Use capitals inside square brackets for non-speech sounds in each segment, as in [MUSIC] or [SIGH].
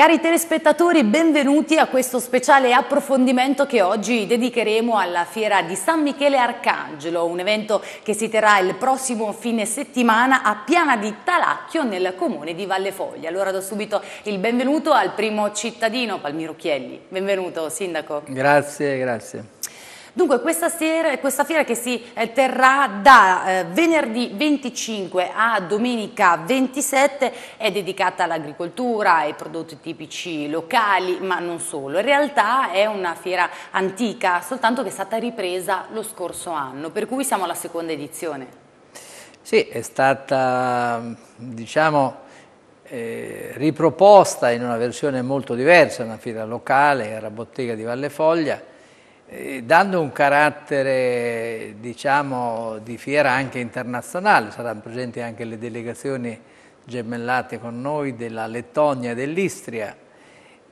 Cari telespettatori, benvenuti a questo speciale approfondimento che oggi dedicheremo alla Fiera di San Michele Arcangelo, un evento che si terrà il prossimo fine settimana a Piana di Talacchio nel comune di Valle Foglia. Allora do subito il benvenuto al primo cittadino, Palmiro Chielli. Benvenuto, Sindaco. Grazie, grazie. Dunque questa, sera, questa fiera che si eh, terrà da eh, venerdì 25 a domenica 27 è dedicata all'agricoltura, ai prodotti tipici locali, ma non solo. In realtà è una fiera antica, soltanto che è stata ripresa lo scorso anno, per cui siamo alla seconda edizione. Sì, è stata diciamo, eh, riproposta in una versione molto diversa, una fiera locale, era bottega di Valle Foglia, eh, dando un carattere diciamo, di fiera anche internazionale, saranno presenti anche le delegazioni gemellate con noi della Lettonia e dell'Istria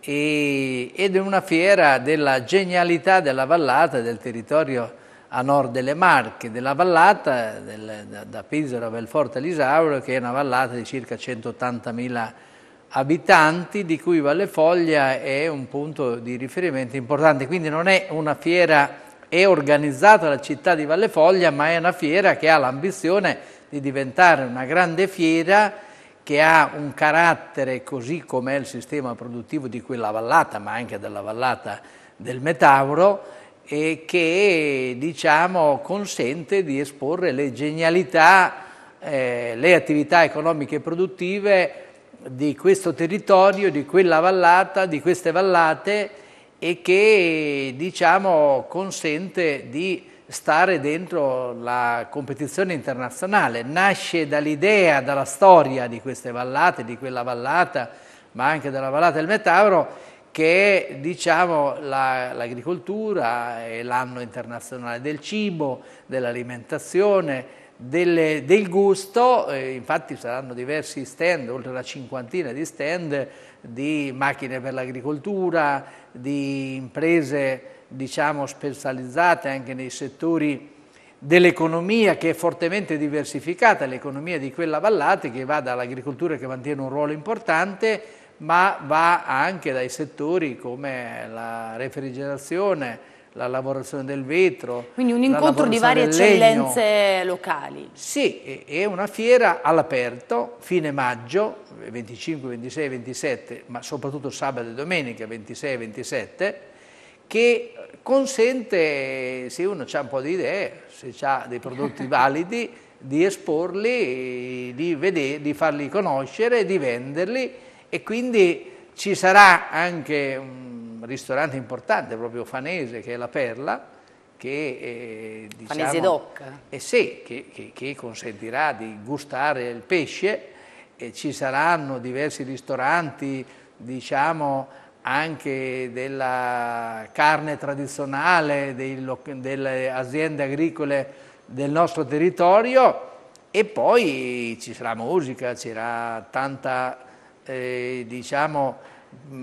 e, ed è una fiera della genialità della vallata, del territorio a nord delle Marche, della vallata del, da, da Pisola a Belforte all'Isauro che è una vallata di circa 180.000 abitanti di cui Vallefoglia è un punto di riferimento importante, quindi non è una fiera è organizzata la città di Vallefoglia, ma è una fiera che ha l'ambizione di diventare una grande fiera che ha un carattere così come è il sistema produttivo di quella vallata, ma anche della vallata del Metauro, e che diciamo, consente di esporre le genialità, eh, le attività economiche e produttive di questo territorio, di quella vallata, di queste vallate e che diciamo, consente di stare dentro la competizione internazionale. Nasce dall'idea, dalla storia di queste vallate, di quella vallata, ma anche della vallata del Metauro, che è diciamo, l'agricoltura è l'anno internazionale del cibo, dell'alimentazione, del, del gusto, eh, infatti saranno diversi stand, oltre una cinquantina di stand di macchine per l'agricoltura, di imprese diciamo specializzate anche nei settori dell'economia che è fortemente diversificata, l'economia di quella vallata che va dall'agricoltura che mantiene un ruolo importante, ma va anche dai settori come la refrigerazione, la lavorazione del vetro. Quindi un incontro di varie eccellenze locali. Sì, è una fiera all'aperto, fine maggio, 25, 26, 27, ma soprattutto sabato e domenica, 26 27, che consente, se uno ha un po' di idee, se ha dei prodotti [LAUGHS] validi, di esporli, di, vedere, di farli conoscere, di venderli e quindi ci sarà anche un ristorante importante, proprio fanese, che è La Perla, che, eh, diciamo, fanese doc. Eh sì, che, che, che consentirà di gustare il pesce, e ci saranno diversi ristoranti, diciamo, anche della carne tradizionale, dei, delle aziende agricole del nostro territorio e poi ci sarà musica, c'era tanta, eh, diciamo,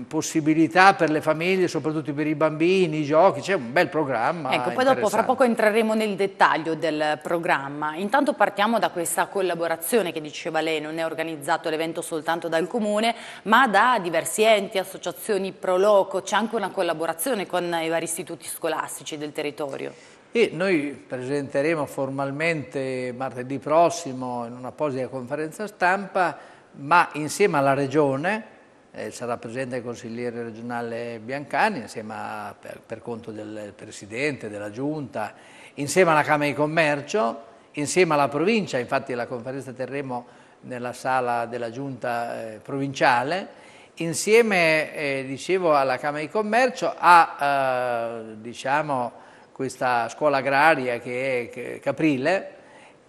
possibilità per le famiglie, soprattutto per i bambini, i giochi, c'è un bel programma. Ecco, poi dopo fra poco entreremo nel dettaglio del programma. Intanto partiamo da questa collaborazione che diceva lei, non è organizzato l'evento soltanto dal comune, ma da diversi enti, associazioni pro loco, c'è anche una collaborazione con i vari istituti scolastici del territorio. E noi presenteremo formalmente martedì prossimo in una apposita conferenza stampa, ma insieme alla Regione, eh, sarà presente il consigliere regionale Biancani insieme a, per, per conto del Presidente, della Giunta, insieme alla Camera di Commercio, insieme alla provincia, infatti la conferenza terremo nella sala della Giunta eh, provinciale, insieme eh, dicevo, alla Camera di Commercio a eh, diciamo, questa scuola agraria che è Caprile,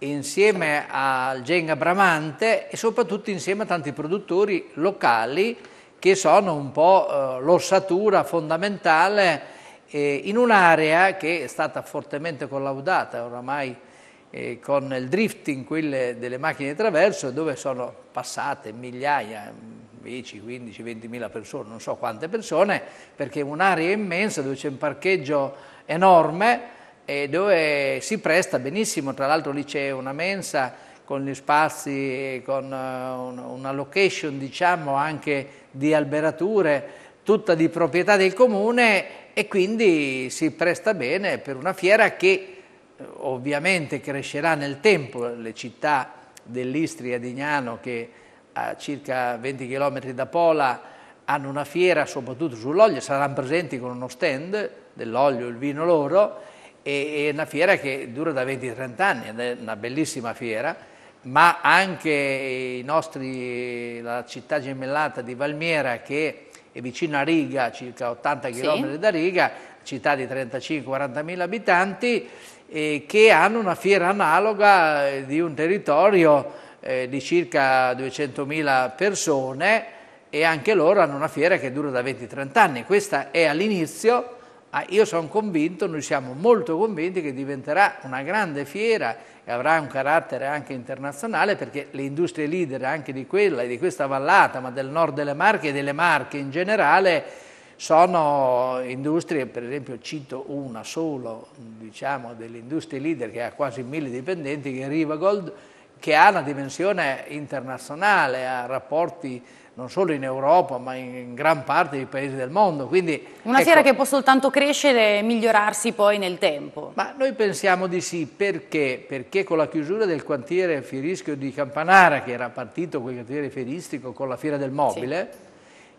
insieme al Genga Bramante e soprattutto insieme a tanti produttori locali che sono un po' eh, l'ossatura fondamentale eh, in un'area che è stata fortemente collaudata oramai eh, con il drifting, quelle delle macchine di traverso, dove sono passate migliaia, 10, 15, 20 mila persone, non so quante persone, perché è un'area immensa dove c'è un parcheggio enorme e dove si presta benissimo, tra l'altro lì c'è una mensa con gli spazi, con eh, una location diciamo anche di alberature, tutta di proprietà del comune e quindi si presta bene per una fiera che eh, ovviamente crescerà nel tempo, le città dell'Istria e di Gnano che a circa 20 km da Pola hanno una fiera soprattutto sull'olio, saranno presenti con uno stand dell'olio, il vino loro, è una fiera che dura da 20-30 anni, è una bellissima fiera ma anche nostri, la città gemellata di Valmiera che è vicino a Riga, circa 80 km sì. da Riga, città di 35-40 mila abitanti, e che hanno una fiera analoga eh, di un territorio eh, di circa 200 mila persone e anche loro hanno una fiera che dura da 20-30 anni. Questa è all'inizio Ah, io sono convinto, noi siamo molto convinti che diventerà una grande fiera e avrà un carattere anche internazionale perché le industrie leader anche di quella e di questa vallata, ma del nord delle Marche e delle Marche in generale, sono industrie, per esempio cito una solo, diciamo, delle industrie leader che ha quasi mille dipendenti, che è Rivagold, che ha una dimensione internazionale, ha rapporti non solo in Europa ma in gran parte dei paesi del mondo. Quindi, Una ecco, fiera che può soltanto crescere e migliorarsi poi nel tempo. Ma noi pensiamo di sì, perché? Perché con la chiusura del quartiere fierischio di Campanara, che era partito quel quartiere fieristico con la fiera del mobile,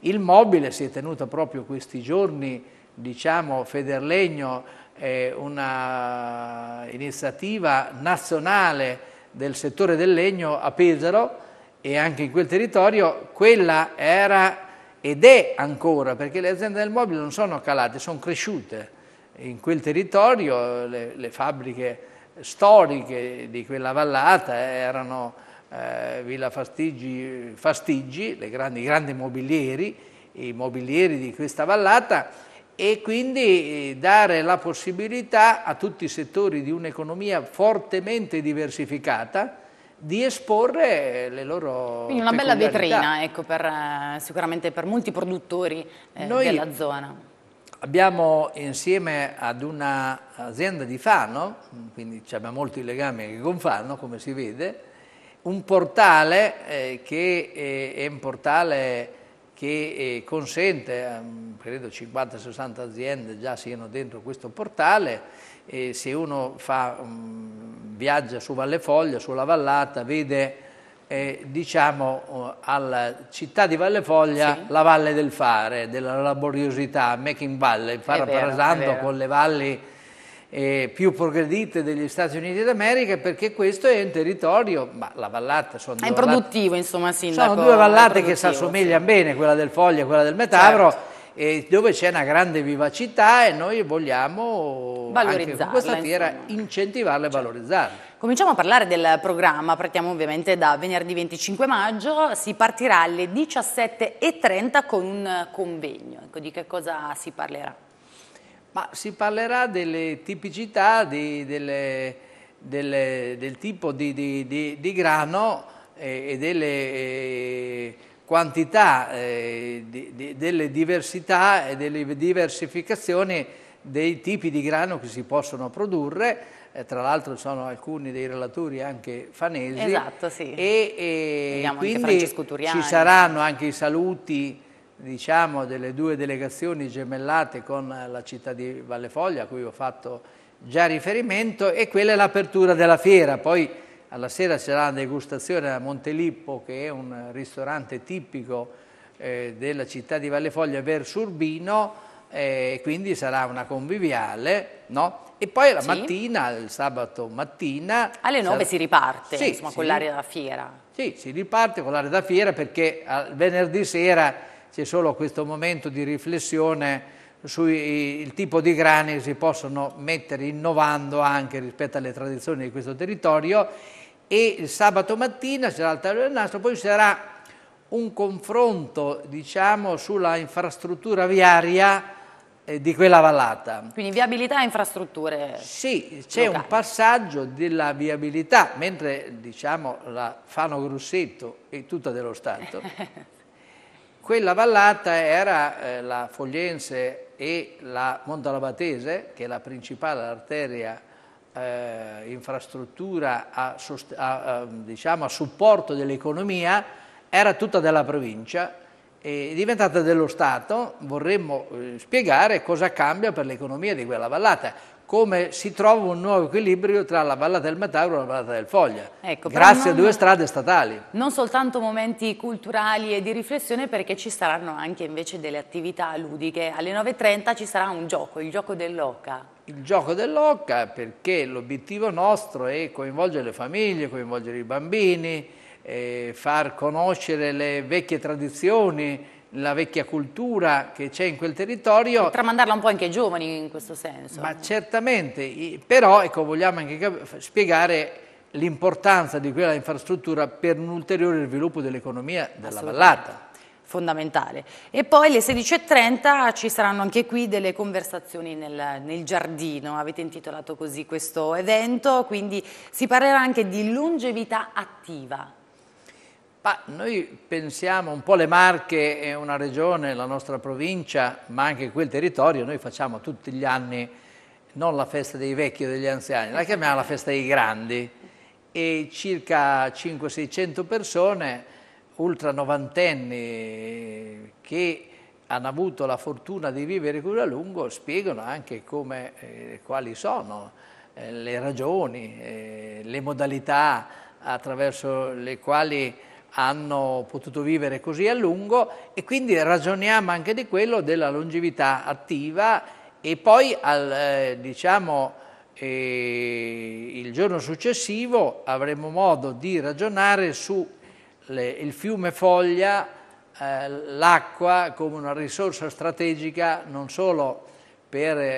sì. il mobile si è tenuto proprio questi giorni, diciamo, Federlegno è eh, una iniziativa nazionale del settore del legno a Pesaro, e anche in quel territorio, quella era ed è ancora, perché le aziende del mobile non sono calate, sono cresciute. In quel territorio le, le fabbriche storiche di quella vallata erano eh, Villa Fastigi, Fastigi le grandi, i grandi mobilieri, i mobilieri di questa vallata, e quindi eh, dare la possibilità a tutti i settori di un'economia fortemente diversificata, di esporre le loro Quindi una bella vetrina ecco, per, eh, sicuramente per molti produttori eh, Noi della zona. Abbiamo insieme ad un'azienda di Fano, quindi abbiamo molti legami con Fano come si vede, un portale eh, che eh, è un portale che eh, consente, ehm, credo 50-60 aziende già siano dentro questo portale, se uno fa mm, viaggia su Valle Foglia, sulla vallata, vede eh, diciamo eh, alla città di Valle Foglia sì. la valle del fare, della laboriosità, making valley, parafrasando con le valli eh, più progredite degli Stati Uniti d'America perché questo è un territorio, ma la vallata sono due, è vallate, insomma, sindaco, sono due vallate che si assomigliano sì. bene, quella del Foglia e quella del Metavro certo eh, dove c'è una grande vivacità e noi vogliamo anche con questa fiera insomma. incentivarla e cioè. valorizzarla. Cominciamo a parlare del programma, partiamo ovviamente da venerdì 25 maggio, si partirà alle 17.30 con un convegno, ecco, di che cosa si parlerà? Ma si parlerà delle tipicità di, delle, delle, del tipo di, di, di grano e, eh, e delle... E, eh, quantità eh, di, di, delle diversità e delle diversificazioni dei tipi di grano che si possono produrre, eh, tra l'altro sono alcuni dei relatori anche fanesi. Esatto, sì. E, e quindi ci saranno anche i saluti diciamo, delle due delegazioni gemellate con la città di Valle Foglia, a cui ho fatto già riferimento, e quella è l'apertura della fiera. Poi alla sera c'era la degustazione a Montelippo che è un ristorante tipico eh, della città di Vallefoglia verso Urbino e eh, quindi sarà una conviviale, no? E poi la sì. mattina, il sabato mattina... Alle 9 si riparte, sì, insomma, sì. con l'area da fiera. Sì, si riparte con l'area da fiera perché al venerdì sera c'è solo questo momento di riflessione sul tipo di grani che si possono mettere innovando anche rispetto alle tradizioni di questo territorio e il sabato mattina sarà l'altare del nastro, poi sarà un confronto diciamo, sulla infrastruttura viaria eh, di quella vallata. Quindi viabilità e infrastrutture Sì, c'è un passaggio della viabilità, mentre diciamo, la Fano Grosseto è tutta dello Stato. [LAUGHS] quella vallata era eh, la Fogliense e la Montalabatese, che è la principale arteria eh, infrastruttura a, a, a, diciamo, a supporto dell'economia era tutta della provincia e diventata dello Stato, vorremmo eh, spiegare cosa cambia per l'economia di quella vallata, come si trova un nuovo equilibrio tra la vallata del Metauro e la vallata del Foglia, ecco, grazie non, a due strade statali. Non soltanto momenti culturali e di riflessione perché ci saranno anche invece delle attività ludiche, alle 9.30 ci sarà un gioco, il gioco dell'Oca il gioco dell'occa perché l'obiettivo nostro è coinvolgere le famiglie, coinvolgere i bambini, eh, far conoscere le vecchie tradizioni, la vecchia cultura che c'è in quel territorio. E tramandarla un po' anche ai giovani in questo senso. Ma certamente, però ecco, vogliamo anche spiegare l'importanza di quella infrastruttura per un ulteriore sviluppo dell'economia della vallata fondamentale. E poi alle 16.30 ci saranno anche qui delle conversazioni nel, nel, giardino, avete intitolato così questo evento, quindi si parlerà anche di longevità attiva. Ma noi pensiamo un po' le Marche è una regione, la nostra provincia, ma anche quel territorio, noi facciamo tutti gli anni non la festa dei vecchi o degli anziani, la chiamiamo la festa dei grandi e circa 500-600 persone ultra novantenni che hanno avuto la fortuna di vivere così a lungo spiegano anche come, eh, quali sono eh, le ragioni, eh, le modalità attraverso le quali hanno potuto vivere così a lungo e quindi ragioniamo anche di quello della longevità attiva e poi al, eh, diciamo, eh, il giorno successivo avremo modo di ragionare su le, il fiume Foglia, eh, l'acqua come una risorsa strategica non solo per eh,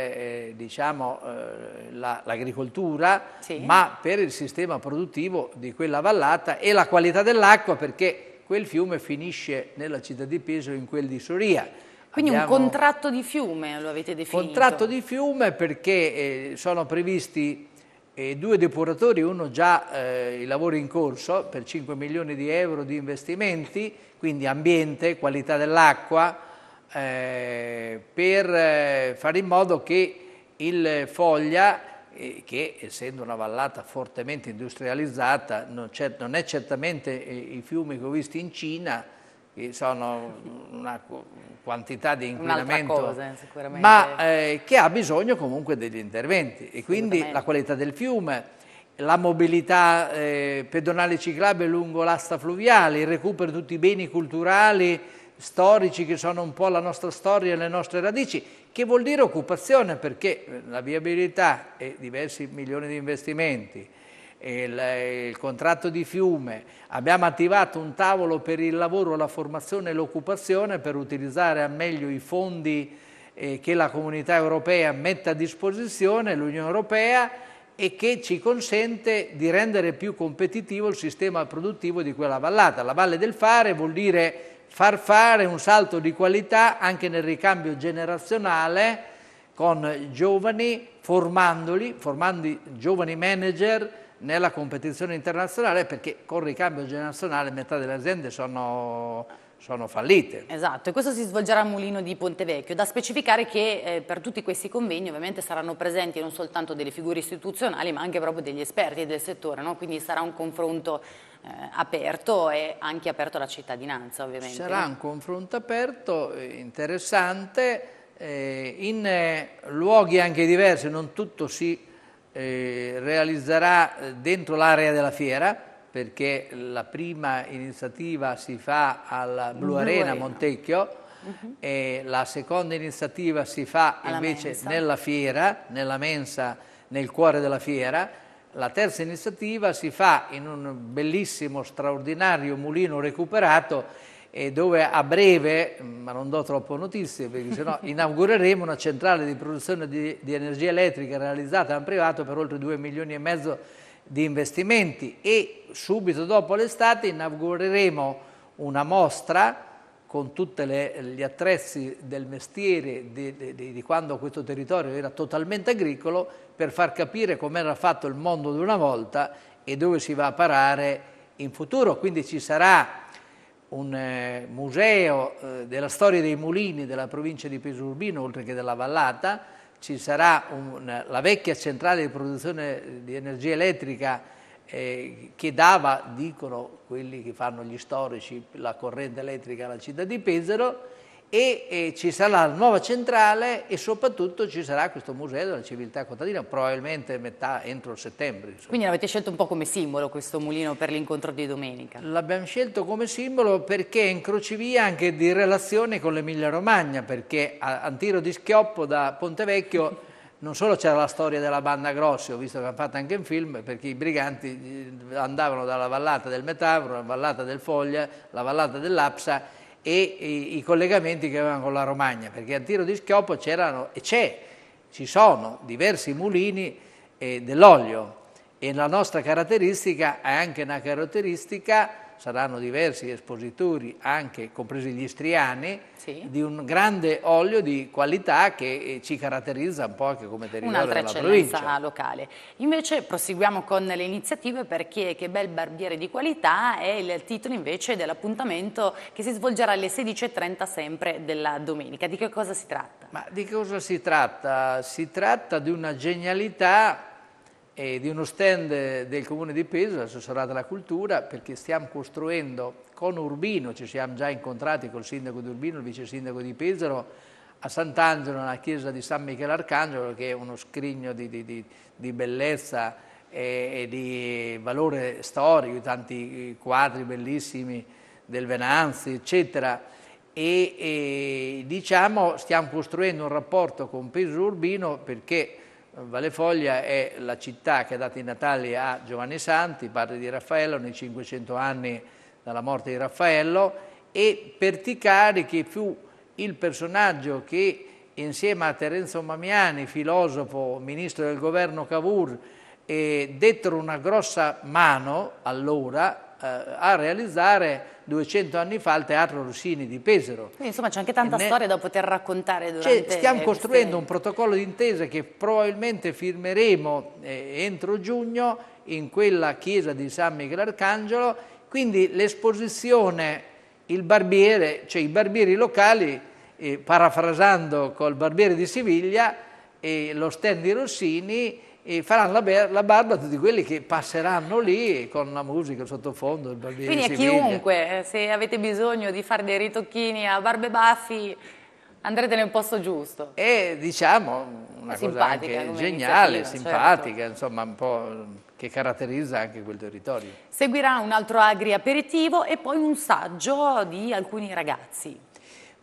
eh diciamo, eh, l'agricoltura, la, sì. ma per il sistema produttivo di quella vallata e la qualità dell'acqua perché quel fiume finisce nella città di Peso in quel di Soria. Quindi Abbiamo un contratto di fiume lo avete definito? Contratto di fiume perché eh, sono previsti e due depuratori, uno già eh, i lavori in corso per 5 milioni di euro di investimenti, quindi ambiente, qualità dell'acqua, eh, per eh, fare in modo che il Foglia eh, che essendo una vallata fortemente industrializzata, non, è certamente eh, i fiumi che ho visto in Cina, sono una quantità di inquinamento, cosa, eh, ma eh, che ha bisogno comunque degli interventi e quindi la qualità del fiume, la mobilità eh, pedonale ciclabile lungo l'asta fluviale, il recupero di tutti i beni culturali, storici che sono un po' la nostra storia e le nostre radici, che vuol dire occupazione perché eh, la viabilità e diversi milioni di investimenti, il, il contratto di fiume, abbiamo attivato un tavolo per il lavoro, la formazione e l'occupazione per utilizzare al meglio i fondi eh, che la comunità europea mette a disposizione, l'Unione Europea, e che ci consente di rendere più competitivo il sistema produttivo di quella vallata. La Valle del Fare vuol dire far fare un salto di qualità anche nel ricambio generazionale con giovani, formandoli, formando giovani manager, nella competizione internazionale perché con il ricambio generazionale metà delle aziende sono, sono fallite. Esatto, e questo si svolgerà a Mulino di Pontevecchio. Da specificare che eh, per tutti questi convegni ovviamente saranno presenti non soltanto delle figure istituzionali ma anche proprio degli esperti del settore, no? quindi sarà un confronto eh, aperto e anche aperto alla cittadinanza ovviamente. Sarà un confronto aperto, eh, interessante, eh, in eh, luoghi anche diversi, non tutto si eh, realizzerà eh, dentro l'area della fiera, perché la prima iniziativa si fa alla Blu, Arena, Montecchio, Uh mhm. -huh. la seconda iniziativa si fa Alla invece mensa. nella fiera, nella mensa, nel cuore della fiera. La terza iniziativa si fa in un bellissimo, straordinario mulino recuperato e dove a breve, ma non do troppo notizie perché sennò inaugureremo una centrale di produzione di, di energia elettrica realizzata in privato per oltre 2 milioni e mezzo di investimenti e subito dopo l'estate inaugureremo una mostra con tutti gli attrezzi del mestiere di, di, di, quando questo territorio era totalmente agricolo per far capire com'era fatto il mondo di una volta e dove si va a parare in futuro. Quindi ci sarà un eh, museo eh, della storia dei mulini della provincia di Urbino, oltre che della Vallata, ci sarà un, la vecchia centrale di produzione eh, di energia elettrica eh, che dava, dicono quelli che fanno gli storici, la corrente elettrica alla città di Pesaro, e, e, eh, ci sarà la nuova centrale e soprattutto ci sarà questo museo della civiltà contadina, probabilmente metà entro settembre. Insomma. Quindi l'avete scelto un po' come simbolo questo mulino per l'incontro di domenica? L'abbiamo scelto come simbolo perché è in crocevia anche di relazione con l'Emilia Romagna, perché a, a tiro di schioppo da Pontevecchio [LAUGHS] non solo c'era la storia della banda Grossi, ho visto che hanno fatto anche in film, perché i briganti eh, andavano dalla vallata del Metavro, la vallata del Foglia, la vallata dell'Apsa e i collegamenti che avevano con la Romagna, perché a tiro di schioppo c'erano e c'è, ci sono diversi mulini eh, dell'olio e la nostra caratteristica è anche una caratteristica saranno diversi espositori, anche compresi gli istriani, sì. di un grande olio di qualità che eh, ci caratterizza un po' anche come territorio della provincia. Un'altra eccellenza locale. Invece proseguiamo con le iniziative per chi è che bel barbiere di qualità è il titolo invece dell'appuntamento che si svolgerà alle 16.30 sempre della domenica. Di che cosa si tratta? Ma di cosa si tratta? Si tratta di una genialità eh, di uno stand del Comune di Peso, assessorato alla cultura, perché stiamo costruendo con Urbino, ci siamo già incontrati col sindaco di Urbino, il vice sindaco di Pesaro, a Sant'Angelo, nella chiesa di San Michele Arcangelo, che è uno scrigno di, di, di, di bellezza e, e, di valore storico, tanti quadri bellissimi del Venanzi, eccetera. E, e diciamo stiamo costruendo un rapporto con Peso Urbino perché Vallefoglia è la città che ha dato i natali a Giovanni Santi, padre di Raffaello, nei 500 anni dalla morte di Raffaello, e Perticari che fu il personaggio che insieme a Terenzo Mamiani, filosofo, ministro del governo Cavour, eh, dettero una grossa mano allora eh, a realizzare 200 anni fa il Teatro Rossini di Pesaro. Quindi insomma c'è anche tanta ne... storia da poter raccontare cioè, durante... Cioè, stiamo costruendo un protocollo d'intesa che probabilmente firmeremo eh, entro giugno in quella chiesa di San Michele Arcangelo, quindi l'esposizione, il barbiere, cioè i barbieri locali, eh, parafrasando col barbiere di Siviglia, e eh, lo stand di Rossini e faranno la, la barba a tutti quelli che passeranno lì con la musica sottofondo. Quindi a chiunque, eh, se avete bisogno di fare dei ritocchini a barbe baffi, andrete nel posto giusto. E diciamo una simpatica, cosa anche geniale, certo. simpatica, certo. insomma un po' che caratterizza anche quel territorio. Seguirà un altro agri aperitivo e poi un saggio di alcuni ragazzi.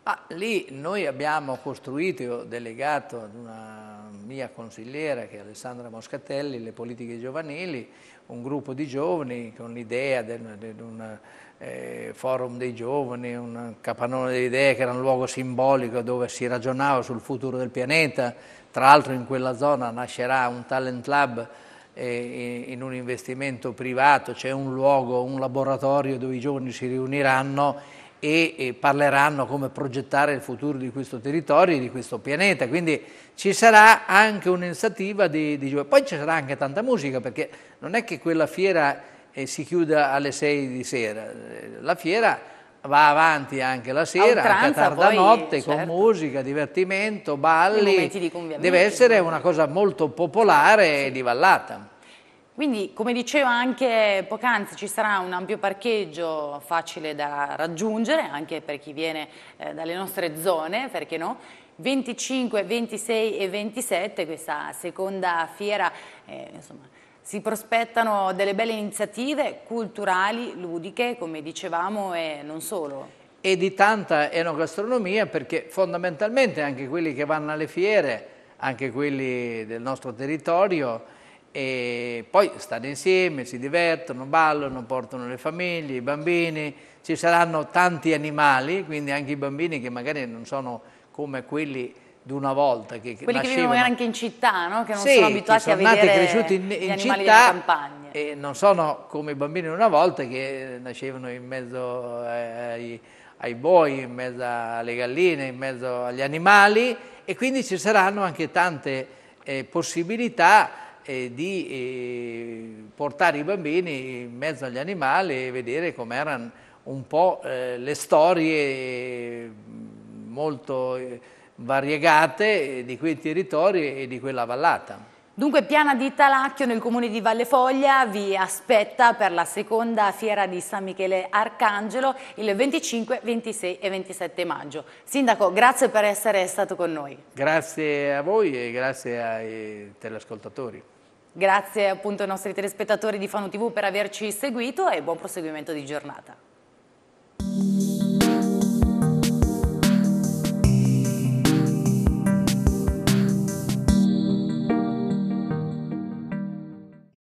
Ma lì noi abbiamo costruito, delegato ad una mia consigliera, che è Alessandra Moscatelli, le politiche giovanili, un gruppo di giovani con l'idea di un eh, forum dei giovani, un capannone delle idee che era un luogo simbolico dove si ragionava sul futuro del pianeta. Tra l'altro in quella zona nascerà un talent lab eh, in un investimento privato, c'è un luogo, un laboratorio dove i giovani si riuniranno e, e parleranno come progettare il futuro di questo territorio e di questo pianeta. Quindi ci sarà anche un'iniziativa di, di Poi ci sarà anche tanta musica, perché non è che quella fiera eh, si chiuda alle 6 di sera, eh, la fiera va avanti anche la sera, tranza, anche tarda poi, notte, certo. con musica, divertimento, balli. Deve essere una cosa molto popolare sì. e di vallata. Quindi, come diceva anche poc'anzi, ci sarà un ampio parcheggio facile da raggiungere, anche per chi viene eh, dalle nostre zone, perché no? 25, 26 e 27, questa seconda fiera, eh, insomma, si prospettano delle belle iniziative culturali, ludiche, come dicevamo, e non solo. E di tanta enogastronomia, perché fondamentalmente anche quelli che vanno alle fiere, anche quelli del nostro territorio, e poi stanno insieme, si divertono, ballano, portano le famiglie, i bambini, ci saranno tanti animali, quindi anche i bambini che magari non sono come quelli di una volta. Che quelli nascevano. che vivono anche in città, no? che non sì, sono abituati sono a vedere nati, cresciuti in, in città, E non sono come i bambini di una volta che nascevano in mezzo eh, ai, ai boi, in mezzo alle galline, in mezzo agli animali e quindi ci saranno anche tante eh, possibilità eh, di eh, portare i bambini in mezzo agli animali e vedere com'erano un po' eh, le storie mm, molto eh, variegate eh, di quei territori e di quella vallata. Dunque Piana di Talacchio nel comune di Valle Foglia vi aspetta per la seconda fiera di San Michele Arcangelo il 25, 26 e 27 maggio. Sindaco, grazie per essere stato con noi. Grazie a voi e grazie ai teleascoltatori. Grazie appunto ai nostri telespettatori di Fano TV per averci seguito e buon proseguimento di giornata.